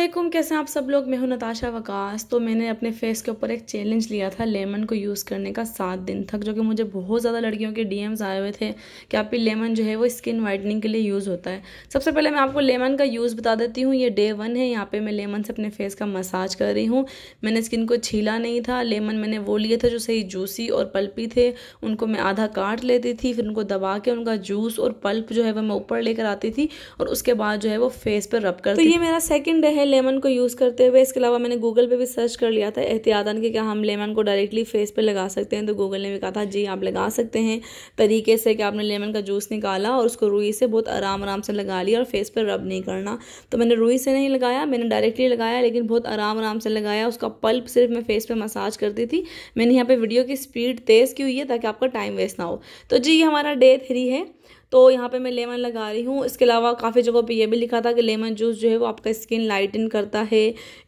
असलम कैसे हैं आप सब लोग मैं हूं नताशा वकास तो मैंने अपने फेस के ऊपर एक चैलेंज लिया था लेमन को यूज़ करने का सात दिन तक जो कि मुझे बहुत ज़्यादा लड़कियों के डीएम्स आए हुए थे कि आपकी लेमन जो है वो स्किन वाइटनिंग के लिए यूज़ होता है सबसे पहले मैं आपको लेमन का यूज़ बता देती हूँ ये डे वन है यहाँ पर मैं लेमन से अपने फेस का मसाज कर रही हूँ मैंने स्किन को छीला नहीं था लेमन मैंने वो लिए थे जो सही जूसी और पल्पी थे उनको मैं आधा काट लेती थी फिर उनको दबा के उनका जूस और पल्प जो है वह मैं ऊपर लेकर आती थी और उसके बाद जो है वो फेस पर रब करती तो ये मेरा सेकेंड डे है है लेमन को यूज़ करते हुए इसके अलावा मैंने गूगल पे भी सर्च कर लिया था एहतियातन कि क्या हम लेमन को डायरेक्टली फेस पे लगा सकते हैं तो गूगल ने भी कहा था जी आप लगा सकते हैं तरीके से कि आपने लेमन का जूस निकाला और उसको रुई से बहुत आराम आराम से लगा लिया और फेस पर रब नहीं करना तो मैंने रुई से नहीं लगाया मैंने डायरेक्टली लगाया लेकिन बहुत आराम आराम से लगाया उसका पल्प सिर्फ मैं फेस पर मसाज करती थी मैंने यहाँ पर वीडियो की स्पीड तेज़ की हुई है ताकि आपका टाइम वेस्ट ना हो तो जी ये हमारा डे थ्री है तो यहाँ पे मैं लेमन लगा रही हूँ इसके अलावा काफ़ी जगहों पे ये भी लिखा था कि लेमन जूस जो है वो आपका स्किन लाइटन करता है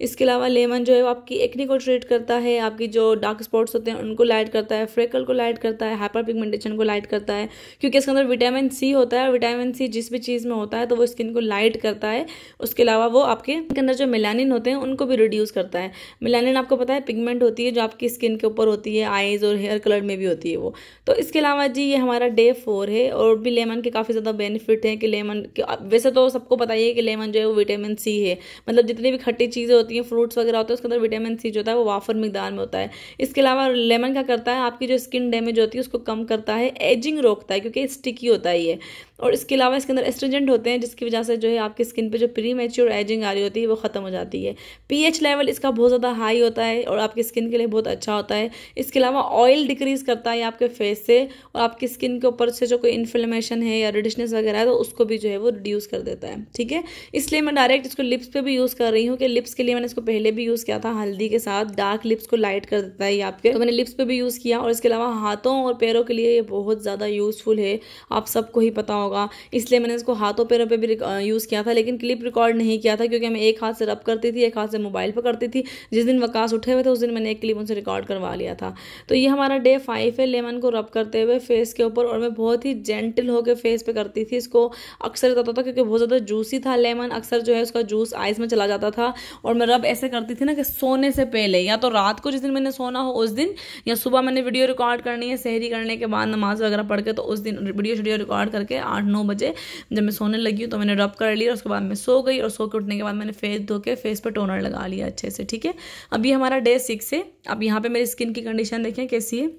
इसके अलावा लेमन जो है वो आपकी एक्नी को ट्रीट करता है आपकी जो डार्क स्पॉट्स होते हैं उनको लाइट करता है फ्रेकल को लाइट करता है हाइपर पिगमेंटेशन को लाइट करता है क्योंकि इसके अंदर विटामिन सी होता है और विटामिन सी जिस भी चीज़ में होता है तो वो स्किन को लाइट करता है उसके अलावा वो आपके अंदर जो मिलानिन होते हैं उनको भी रिड्यूस करता है मिलानिन आपको पता है पिगमेंट होती है जो आपकी स्किन के ऊपर होती है आईज और हेयर कलर में भी होती है वो तो इसके अलावा जी ये हमारा डे फोर है और भी लेमन लेमन के काफ़ी ज़्यादा बेनिफिट हैं कि लेमन के वैसे तो सबको पता ही है कि लेमन जो है वो विटामिन सी है मतलब जितनी भी खट्टी चीज़ें होती हैं फ्रूट्स वगैरह होते हैं उसके अंदर विटामिन सी जो होता है वो वाफर मिकदार में होता है इसके अलावा लेमन क्या करता है आपकी जो स्किन डैमेज होती है उसको कम करता है एजिंग रोकता है क्योंकि स्टिकी होता है और इसके अलावा इसके अंदर एस्ट्रोजेंट होते हैं जिसकी वजह से जो है आपकी स्किन पर जो प्री मेच्योर एजिंग आ रही होती है वो ख़त्म हो जाती है पीएच लेवल इसका बहुत ज़्यादा हाई होता है और आपकी स्किन के लिए बहुत अच्छा होता है इसके अलावा ऑयल डिक्रीज़ करता है आपके फेस से और आपकी स्किन के ऊपर से जो कोई इन्फ्लेमेशन है या रेडिशनेस वगैरह है तो उसको भी जो है वो रिड्यूस कर देता है ठीक है इसलिए मैं डायरेक्ट इसको लिप्स पे भी यूज़ कर रही हूँ कि लिप्स के लिए मैंने इसको पहले भी यूज़ किया था हल्दी के साथ डार्क लिप्स को लाइट कर देता है ये आपके तो मैंने लिप्स पर भी यूज़ किया और इसके अलावा हाथों और पैरों के लिए ये बहुत ज़्यादा यूज़फुल है आप सबको ही पता होगा इसलिए मैंने इसको हाथों पैरों पर भी यूज़ किया था लेकिन क्लिप रिकॉर्ड नहीं किया था क्योंकि मैं एक हाथ से रब करती थी एक हाथ से मोबाइल पर करती थी जिस दिन वकास उठे हुए थे उस दिन मैंने एक क्लिप उनसे रिकॉर्ड करवा लिया था तो ये हमारा डे फाइव है लेमन को रब करते हुए फेस के ऊपर और मैं बहुत ही जेंटल होकर पूरे फेस पे करती थी इसको अक्सर जाता था क्योंकि बहुत ज़्यादा जूसी था लेमन अक्सर जो है उसका जूस आइस में चला जाता था और मैं रब ऐसे करती थी ना कि सोने से पहले या तो रात को जिस दिन मैंने सोना हो उस दिन या सुबह मैंने वीडियो रिकॉर्ड करनी है सहरी करने के बाद नमाज वगैरह पढ़ के तो उस दिन वीडियो शीडियो रिकॉर्ड करके आठ नौ बजे जब मैं सोने लगी हूँ तो मैंने रब कर लिया और उसके बाद मैं सो गई और सो के उठने के बाद मैंने फेस धो के फेस पर टोनर लगा लिया अच्छे से ठीक है अभी हमारा डे सिक्स है अब यहाँ पर मेरी स्किन की कंडीशन देखें कैसी है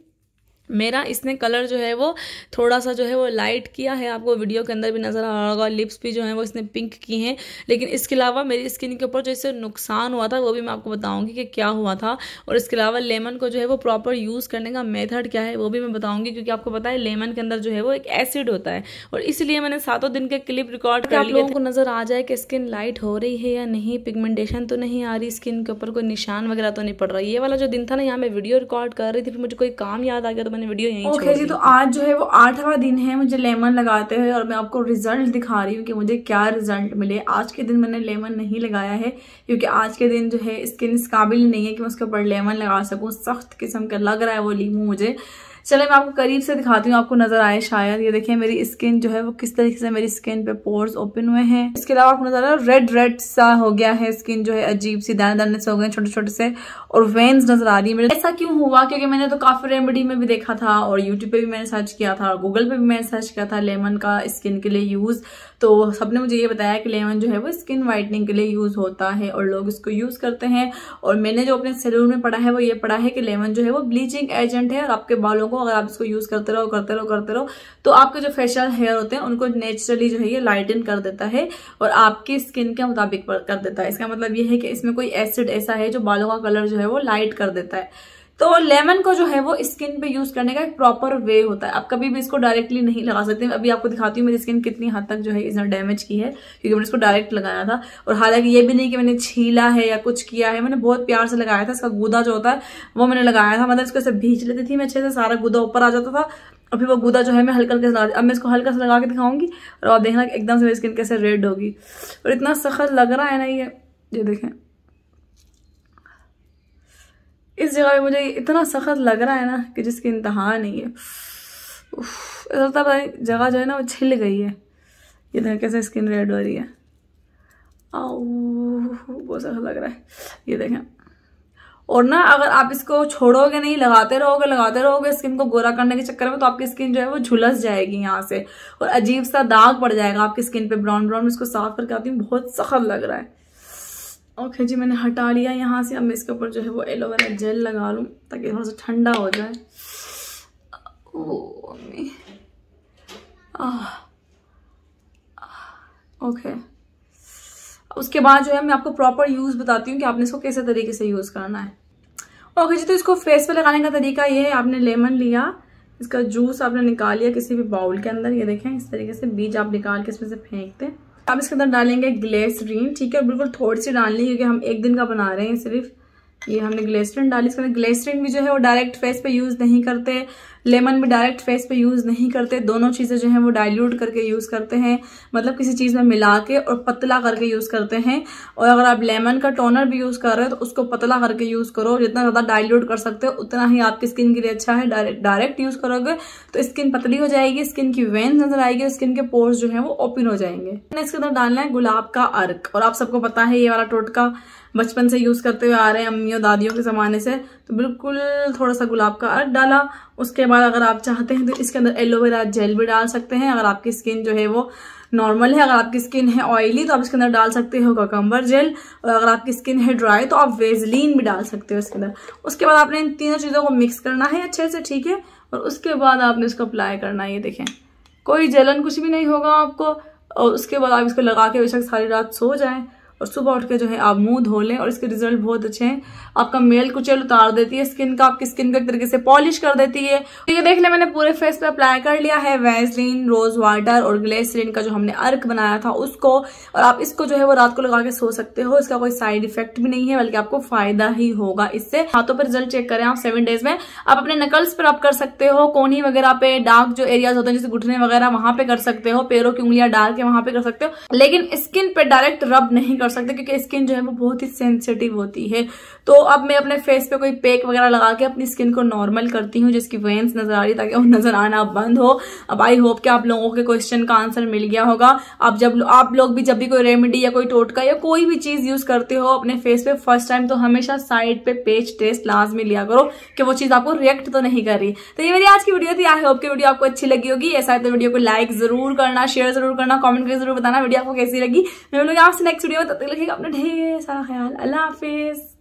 मेरा इसने कलर जो है वो थोड़ा सा जो है वो लाइट किया है आपको वीडियो के अंदर भी नज़र आ रहा होगा लिप्स भी जो है वो इसने पिंक की हैं लेकिन इसके अलावा मेरी स्किन के ऊपर जो इससे नुकसान हुआ था वो भी मैं आपको बताऊंगी कि क्या हुआ था और इसके अलावा लेमन को जो है वो प्रॉपर यूज़ करने का मेथड क्या है वो भी मैं बताऊँगी क्योंकि आपको पता है लेमन के अंदर जो है वो एक एसिड होता है और इसलिए मैंने सातों दिन के क्लिप रिकॉर्ड कर लोगों को नज़र आ जाए कि स्किन लाइट हो रही है या नहीं पिगमेंटेशन तो नहीं आ रही स्किन के ऊपर कोई निशान वगैरह तो नहीं पड़ रहा ये वाला जो दिन था ना यहाँ मैं वीडियो रिकॉर्ड कर रही थी फिर मुझे कोई काम याद आ गया तो मैंने वीडियो यहीं ओके जी तो आज जो है वो आठवां दिन है मुझे लेमन लगाते हुए और मैं आपको रिजल्ट दिखा रही हूँ कि मुझे क्या रिजल्ट मिले आज के दिन मैंने लेमन नहीं लगाया है क्योंकि आज के दिन जो है स्किन इस काबिल नहीं है कि मैं उसके ऊपर लेमन लगा सकूँ सख्त किस्म का लग रहा है वो लीमू मुझे चले मैं आपको करीब से दिखाती हूँ आपको नजर आए शायद ये देखिए मेरी स्किन जो है वो किस तरीके से मेरी स्किन पे पोर्स ओपन हुए हैं इसके अलावा आपको नजर आ रहा है रेड रेड सा हो गया है स्किन जो है अजीब सी दाने दाने से हो गए छोटे छोटे से और वेन्स नजर आ रही है मेरे ऐसा क्यों हुआ क्योंकि मैंने तो काफी रेमेडी में भी देखा था और यूट्यूब पे भी मैंने सर्च किया था और गूगल पे भी मैंने सर्च किया था लेमन का स्किन के लिए यूज तो सबने मुझे ये बताया कि लेमन जो है वो स्किन वाइटनिंग के लिए यूज होता है और लोग इसको यूज करते हैं और मैंने जो अपने सैलून में पढ़ा है वो ये पढ़ा है कि लेमन जो है वो ब्लीचिंग एजेंट है और आपके बालों को रखो अगर आप इसको यूज़ करते रहो करते रहो करते रहो तो आपके जो फेशियल हेयर होते हैं उनको नेचुरली जो है ये लाइटन कर देता है और आपकी स्किन के मुताबिक कर देता है इसका मतलब ये है कि इसमें कोई एसिड ऐसा है जो बालों का कलर जो है वो लाइट कर देता है तो लेमन को जो है वो स्किन पे यूज करने का एक प्रॉपर वे होता है आप कभी भी इसको डायरेक्टली नहीं लगा सकते अभी आपको दिखाती हूँ मेरी स्किन कितनी हद तक जो है इसने डैमेज की है क्योंकि मैंने इसको डायरेक्ट लगाया था और हालांकि ये भी नहीं कि मैंने छीला है या कुछ किया है मैंने बहुत प्यार से लगाया था इसका गुदा जो होता है वो मैंने लगाया था मतलब इसको ऐसे भींच लेती थी मैं अच्छे से सारा गुदा ऊपर आ जाता था और फिर वो गुदा जो है मैं हल्का हल्का लगा अब मैं इसको हल्का सा लगा के दिखाऊंगी और देखना एकदम से मेरी स्किन कैसे रेड होगी और इतना सख्त लग रहा है ना ये ये देखें इस जगह पे मुझे इतना सख्त लग रहा है ना कि जिसकी इंतहा नहीं है ऐसा जगह जो है ना वो छिल गई है ये देखें कैसे स्किन रेड हो रही है बहुत सख्त लग रहा है ये देखें और ना अगर आप इसको छोड़ोगे नहीं लगाते रहोगे लगाते रहोगे स्किन को गोरा करने के चक्कर में तो आपकी स्किन जो है वो झुलस जाएगी यहाँ से और अजीब सा दाग पड़ जाएगा आपकी स्किन पे ब्राउन ब्राउन इसको साफ करके आती हूँ बहुत सख्त लग रहा है ओके जी मैंने हटा लिया यहाँ से अब मैं इसके ऊपर जो है वो एलोवेरा जेल लगा लूँ ताकि थोड़ा सा ठंडा हो जाए ओ मम्मी ओके उसके बाद जो है मैं आपको प्रॉपर यूज़ बताती हूँ कि आपने इसको कैसे तरीके से यूज़ करना है ओके जी तो इसको फेस पे लगाने का तरीका ये है आपने लेमन लिया इसका जूस आपने निकाल लिया किसी भी बाउल के अंदर ये देखें इस तरीके से बीज आप निकाल के इसमें से फेंक दें हम इसके अंदर डालेंगे ग्लेसरीन ठीक है बिल्कुल थोड़ी सी डालनी क्योंकि हम एक दिन का बना रहे हैं सिर्फ ये हमने ग्लेसरिन डाली इसके अंदर भी जो है वो डायरेक्ट फेस पे यूज़ नहीं करते लेमन भी डायरेक्ट फेस पे यूज़ नहीं करते दोनों चीज़ें जो हैं वो डाइल्यूट करके यूज़ करते हैं मतलब किसी चीज़ में मिला के और पतला करके यूज़ करते हैं और अगर आप लेमन का टोनर भी यूज़ कर रहे हो तो उसको पतला करके यूज़ करो जितना ज़्यादा डायल्यूट कर सकते हो उतना ही आपकी स्किन के लिए अच्छा है डायरेक्ट यूज़ करोगे तो स्किन पतली हो जाएगी स्किन की वेन्स नजर आएगी स्किन के पोर्स जो है वो ओपन हो जाएंगे इसके अंदर डालना है गुलाब का अर्क और आप सबको पता है ये वाला टोटका बचपन से यूज़ करते हुए आ रहे हैं अम्मियों दादियों के ज़माने से तो बिल्कुल थोड़ा सा गुलाब का अर्क डाला उसके बाद अगर आप चाहते हैं तो इसके अंदर एलोवेरा जेल भी डाल सकते हैं अगर आपकी स्किन जो है वो नॉर्मल है अगर आपकी स्किन है ऑयली तो आप इसके अंदर डाल सकते हो ककम्बर जेल और अगर आपकी स्किन है ड्राई तो आप वेजलिन भी डाल सकते हो इसके अंदर उसके बाद आपने इन तीनों चीज़ों को मिक्स करना है अच्छे से ठीक है और उसके बाद आपने इसको अप्लाई करना है ये देखें कोई जलन कुछ भी नहीं होगा आपको और उसके बाद आप इसको लगा के बेशक सारी रात सो जाएं और सुबह उठ के जो है आप मुंह धो लें और इसके रिजल्ट बहुत अच्छे हैं आपका मेल कुचल उतार देती है स्किन का आपकी स्किन का एक तरीके से पॉलिश कर देती है तो ये देख लें मैंने पूरे फेस पे अप्लाई कर लिया है वैसलिन रोज वाटर और ग्लेसरीन का जो हमने अर्क बनाया था उसको और आप इसको जो है वो रात को लगा के सो सकते हो इसका कोई साइड इफेक्ट भी नहीं है बल्कि आपको फायदा ही होगा इससे हाथों पर रिजल्ट चेक करें आप सेवन डेज में आप अपने नकल्स पर आप कर सकते हो कोनी वगैरह पे डार्क जो एरियाज होते हैं जैसे घुटने वगैरह वहां पे कर सकते हो पैरों की उंगलियां डाल के वहां पे कर सकते हो लेकिन स्किन पे डायरेक्ट रब नहीं कर कर सकते क्योंकि स्किन जो है वो बहुत ही सेंसिटिव होती है तो अब मैं अपने फेस पे कोई पैक वगैरह लगा के अपनी स्किन को नॉर्मल करती हूँ जिसकी वेंस नजर आ रही ताकि वो नजर आना बंद हो अब आई होप कि आप लोगों के क्वेश्चन का आंसर मिल गया होगा अब जब आप लोग भी जब भी कोई रेमेडी या कोई टोटका या कोई भी चीज यूज करते हो अपने फेस पे फर्स्ट टाइम तो हमेशा साइड पे पेज टेस्ट लाजमी लिया करो कि वो चीज आपको रिएक्ट तो नहीं कर रही तो ये मेरी आज की वीडियो थी आई होप की वीडियो आपको अच्छी लगी होगी ऐसा है तो वीडियो को लाइक जरूर करना शेयर जरूर करना कॉमेंट करके जरूर बताना वीडियो आपको कैसी लगी मैं लोग आपसे नेक्स्ट वीडियो में तब तक लगेगा अपना ढेर सारा ख्याल अल्लाह हाफिज़